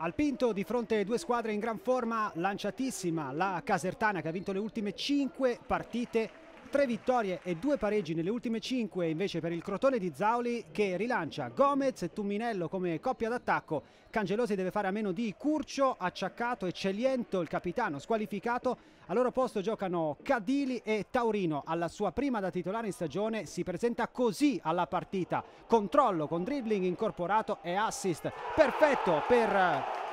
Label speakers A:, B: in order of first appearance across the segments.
A: Al Pinto di fronte a due squadre in gran forma, lanciatissima la Casertana che ha vinto le ultime 5 partite Tre vittorie e due pareggi nelle ultime cinque invece per il Crotone di Zauli che rilancia Gomez e Tumminello come coppia d'attacco. Cangelosi deve fare a meno di Curcio, acciaccato e Celiento il capitano squalificato. Al loro posto giocano Cadili e Taurino. Alla sua prima da titolare in stagione si presenta così alla partita. Controllo con dribbling incorporato e assist. Perfetto per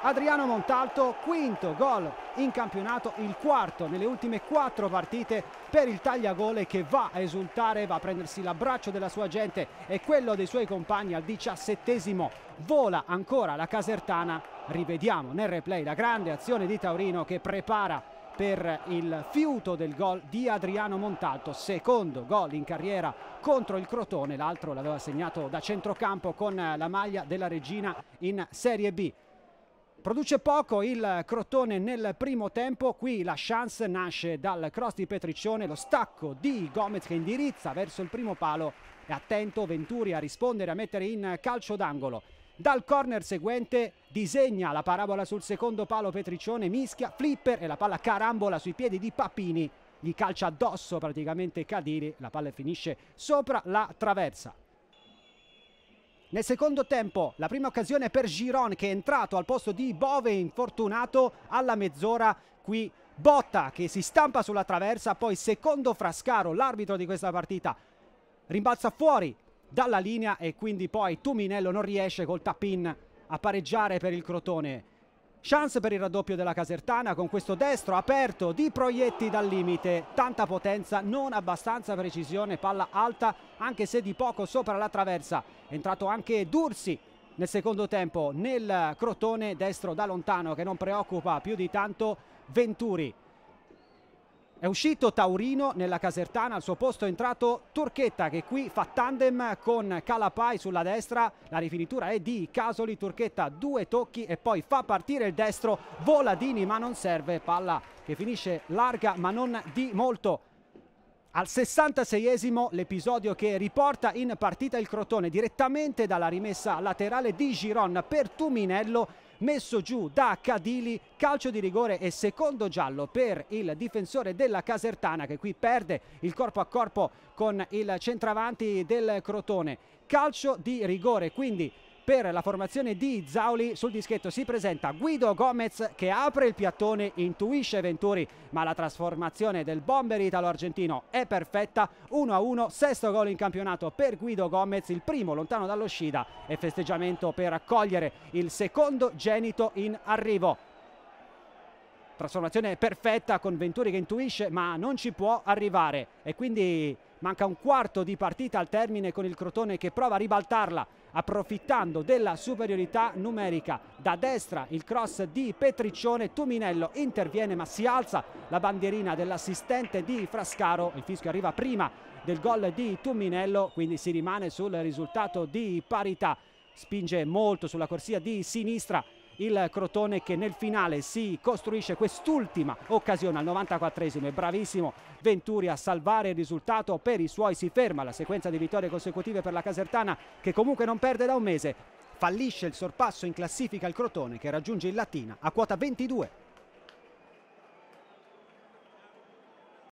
A: Adriano Montalto, quinto gol in campionato, il quarto nelle ultime quattro partite per il tagliagole che va a esultare, va a prendersi l'abbraccio della sua gente e quello dei suoi compagni al diciassettesimo. Vola ancora la Casertana, rivediamo nel replay la grande azione di Taurino che prepara per il fiuto del gol di Adriano Montalto, secondo gol in carriera contro il Crotone, l'altro l'aveva segnato da centrocampo con la maglia della Regina in Serie B. Produce poco il Crotone nel primo tempo, qui la chance nasce dal cross di Petriccione, lo stacco di Gomez che indirizza verso il primo palo, è attento Venturi a rispondere, a mettere in calcio d'angolo. Dal corner seguente disegna la parabola sul secondo palo Petriccione, mischia, flipper e la palla carambola sui piedi di Papini. Gli calcia addosso praticamente Cadiri, la palla finisce sopra la traversa. Nel secondo tempo la prima occasione per Giron che è entrato al posto di Bove infortunato alla mezz'ora qui Botta che si stampa sulla traversa, poi secondo Frascaro, l'arbitro di questa partita, rimbalza fuori dalla linea e quindi poi Tuminello non riesce col tap-in a pareggiare per il Crotone. Chance per il raddoppio della Casertana con questo destro aperto di proietti dal limite. Tanta potenza, non abbastanza precisione, palla alta anche se di poco sopra la traversa. È entrato anche Dursi nel secondo tempo nel crotone destro da lontano che non preoccupa più di tanto Venturi. È uscito Taurino nella casertana, al suo posto è entrato Turchetta che qui fa tandem con Calapai sulla destra, la rifinitura è di Casoli, Turchetta due tocchi e poi fa partire il destro, Voladini ma non serve, palla che finisce larga ma non di molto. Al 66esimo l'episodio che riporta in partita il Crotone direttamente dalla rimessa laterale di Giron per Tuminello messo giù da Cadili, calcio di rigore e secondo giallo per il difensore della Casertana che qui perde il corpo a corpo con il centravanti del Crotone. Calcio di rigore, quindi per la formazione di Zauli sul dischetto si presenta Guido Gomez che apre il piattone, intuisce Venturi ma la trasformazione del bomber italo-argentino è perfetta 1-1, sesto gol in campionato per Guido Gomez, il primo lontano dallo dall'uscita e festeggiamento per accogliere il secondo genito in arrivo Trasformazione perfetta con Venturi che intuisce ma non ci può arrivare e quindi manca un quarto di partita al termine con il Crotone che prova a ribaltarla approfittando della superiorità numerica. Da destra il cross di Petriccione, Tuminello interviene ma si alza la bandierina dell'assistente di Frascaro, il fischio arriva prima del gol di Tuminello quindi si rimane sul risultato di parità. Spinge molto sulla corsia di sinistra il Crotone che nel finale si costruisce quest'ultima occasione al 94esimo. È bravissimo Venturi a salvare il risultato per i suoi. Si ferma la sequenza di vittorie consecutive per la Casertana che comunque non perde da un mese. Fallisce il sorpasso in classifica il Crotone che raggiunge il Latina a quota 22.